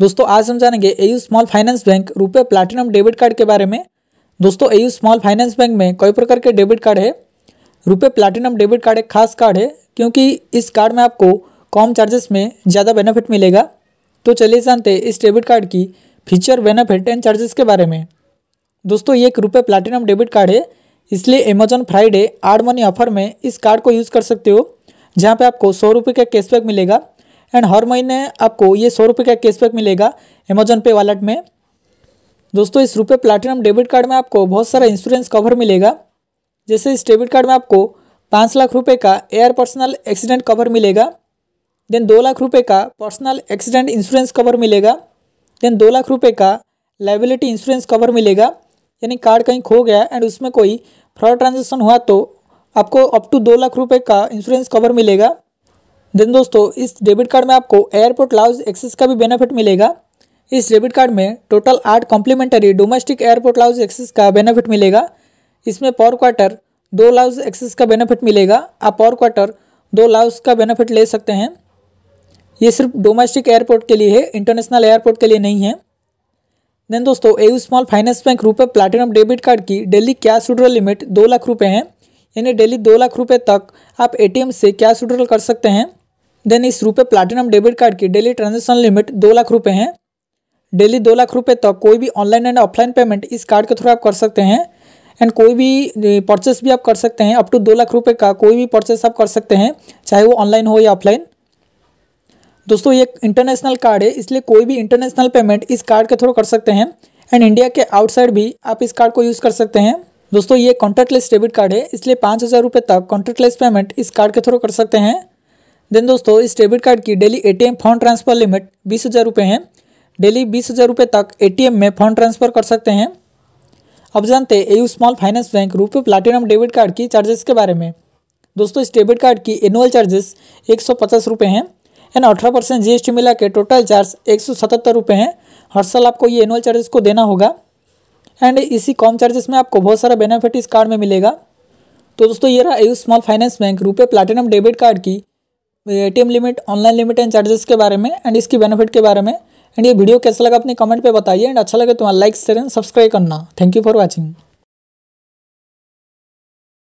दोस्तों आज हम जानेंगे AU small finance bank RuPay platinum debit card के बारे में दोस्तों एयू स्मॉल फाइनेंस बैंक में कई प्रकार के डेबिट कार्ड है रुपए प्लाटिनम डेबिट कार्ड एक खास कार्ड है क्योंकि इस कार्ड में आपको कॉम चार्जेस में ज़्यादा बेनिफिट मिलेगा तो चलिए जानते हैं इस डेबिट कार्ड की फीचर बेनिफिट एंड चार्जेस के बारे में दोस्तों ये एक रुपये प्लाटिनम डेबिट कार्ड है इसलिए Amazon Friday add money offer में इस कार्ड को यूज़ कर सकते हो जहाँ पर आपको सौ रुपये का कैशबैक मिलेगा एंड हर महीने आपको ये सौ रुपये का कैशबैक मिलेगा अमेजोन पे वॉलेट में दोस्तों इस रुपये प्लाटिनम डेबिट कार्ड में आपको बहुत सारा इंश्योरेंस कवर मिलेगा जैसे इस डेबिट कार्ड में आपको पाँच लाख रुपये का एयर पर्सनल एक्सीडेंट कवर मिलेगा देन दो लाख रुपये का पर्सनल एक्सीडेंट इंश्योरेंस कवर मिलेगा देन दो लाख रुपये का लाइबिलिटी इंश्योरेंस कवर मिलेगा यानी कार्ड कहीं खो गया एंड उसमें कोई फ्रॉड ट्रांजेक्शन हुआ तो आपको अप टू दो लाख रुपये का इंश्योरेंस कवर मिलेगा देन दोस्तों इस डेबिट कार्ड में आपको एयरपोर्ट लाउज एक्सेस का भी बेनिफिट मिलेगा इस डेबिट कार्ड में टोटल आठ complimentary domestic airport lounge access का बेनिफिट मिलेगा इसमें पर क्वार्टर दो लाउज एक्सेस का बेनिफिट मिलेगा आप पर क्वार्टर दो लाउज का बेनिफिट ले सकते हैं ये सिर्फ डोमेस्टिक एयरपोर्ट के लिए है इंटरनेशनल एयरपोर्ट के लिए नहीं है देन दोस्तों AU small finance bank RuPay platinum debit card की डेली कैश विड्रॉल लिमिट दो लाख रुपये है यानी डेली दो लाख रुपये तक आप एम से कैश विड्रॉल कर सकते हैं देन इस रुपये प्लाटिनम डेबिट कार्ड की डेली ट्रांजेक्शन लिमिट दो लाख रुपये है डेली दो लाख रुपये तक कोई भी ऑनलाइन एंड ऑफलाइन पेमेंट इस कार्ड के थ्रू आप कर सकते हैं एंड कोई भी परचेस भी आप कर सकते हैं अप टू दो लाख रुपये का कोई भी परचेस आप कर सकते हैं चाहे वो ऑनलाइन हो या ऑफलाइन दोस्तों ये इंटरनेशनल कार्ड है इसलिए कोई भी इंटरनेशनल पेमेंट इस कार्ड के थ्रू कर सकते हैं एंड इंडिया के आउटसाइड भी आप इस कार्ड को यूज़ कर सकते हैं दोस्तों ये कॉन्टैक्टलेस डेबिट कार्ड है इसलिए पाँच हज़ार रुपये तक कॉन्टैक्टलेस पेमेंट इस कार्ड के थ्रू कर सकते हैं देन दोस्तों इस डेबिट कार्ड की daily ATM fund transfer limit बीस हज़ार रुपये है डेली बीस हज़ार रुपये तक एटीएम में फंड ट्रांसफर कर सकते हैं अब जानते हैं AU small finance bank RuPay platinum debit card की चार्जेस के बारे में दोस्तों इस डेबिट कार्ड की एनुअल चार्जेस एक सौ पचास रुपये हैं एंड अठारह परसेंट जी एस टी मिला के टोटल चार्ज एक सौ सतहत्तर रुपये हैं हर साल आपको ये एनुअल चार्जेस को देना होगा एंड इसी कम चार्जेस में आपको बहुत सारा बेनिफिट इस कार्ड में मिलेगा तो दोस्तों ये रहा AU small finance bank RuPay platinum debit card की ATM limit online limit and charges के बारे में एंड इसकी बेनिफिट के बारे में एंड ये वीडियो कैसा लगा अपने कमेंट पे बताइए एंड अच्छा लगे तो लाइक शेयर एंड सब्सक्राइब करना थैंक यू फॉर वॉचिंग